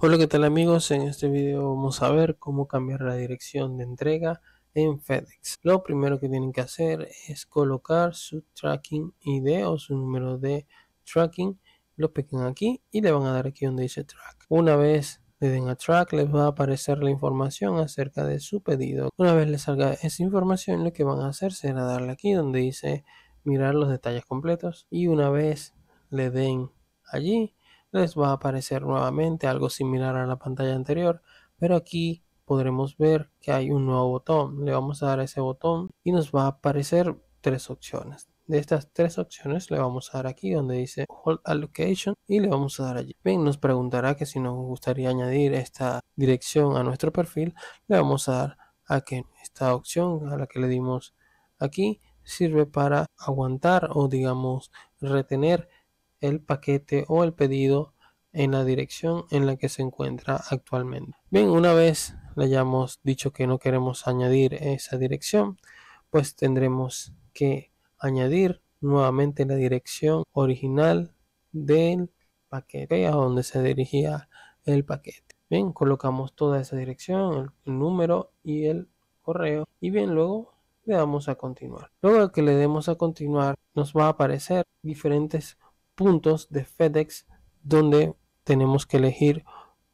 Hola qué tal amigos, en este video vamos a ver cómo cambiar la dirección de entrega en FedEx. Lo primero que tienen que hacer es colocar su tracking ID o su número de tracking, lo pegan aquí y le van a dar aquí donde dice track. Una vez le den a track les va a aparecer la información acerca de su pedido. Una vez les salga esa información lo que van a hacer será darle aquí donde dice mirar los detalles completos y una vez le den allí les va a aparecer nuevamente algo similar a la pantalla anterior, pero aquí podremos ver que hay un nuevo botón. Le vamos a dar ese botón y nos va a aparecer tres opciones. De estas tres opciones le vamos a dar aquí donde dice Hold Allocation y le vamos a dar allí. Bien, nos preguntará que si nos gustaría añadir esta dirección a nuestro perfil, le vamos a dar a que esta opción a la que le dimos aquí sirve para aguantar o digamos retener el paquete o el pedido en la dirección en la que se encuentra actualmente. Bien, una vez le hayamos dicho que no queremos añadir esa dirección, pues tendremos que añadir nuevamente la dirección original del paquete a donde se dirigía el paquete. Bien, colocamos toda esa dirección, el número y el correo. Y bien, luego le damos a continuar. Luego que le demos a continuar, nos va a aparecer diferentes puntos de FedEx donde tenemos que elegir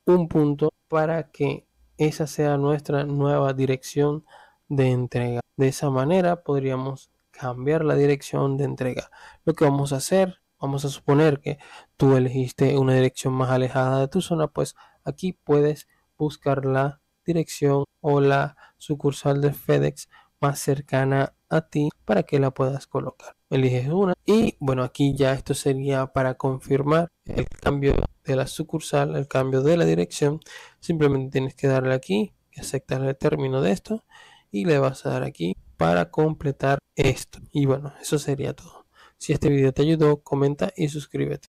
un punto para que esa sea nuestra nueva dirección de entrega. De esa manera podríamos cambiar la dirección de entrega. Lo que vamos a hacer, vamos a suponer que tú elegiste una dirección más alejada de tu zona, pues aquí puedes buscar la dirección o la sucursal de FedEx más cercana a ti para que la puedas colocar. Eliges una y bueno, aquí ya esto sería para confirmar el cambio de la sucursal, el cambio de la dirección. Simplemente tienes que darle aquí, aceptar el término de esto y le vas a dar aquí para completar esto. Y bueno, eso sería todo. Si este video te ayudó, comenta y suscríbete.